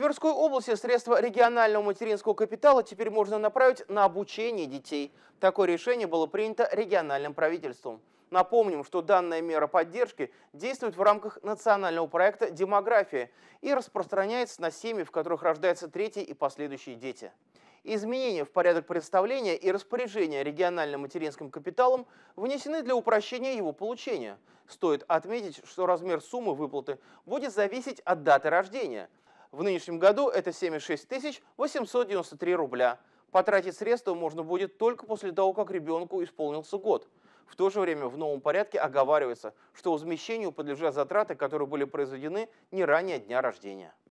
Тверской области средства регионального материнского капитала теперь можно направить на обучение детей. Такое решение было принято региональным правительством. Напомним, что данная мера поддержки действует в рамках национального проекта «Демография» и распространяется на семьи, в которых рождаются третьи и последующие дети. Изменения в порядок представления и распоряжения региональным материнским капиталом внесены для упрощения его получения. Стоит отметить, что размер суммы выплаты будет зависеть от даты рождения – в нынешнем году это 76 893 рубля. Потратить средства можно будет только после того, как ребенку исполнился год. В то же время в новом порядке оговаривается, что возмещению подлежат затраты, которые были произведены не ранее дня рождения.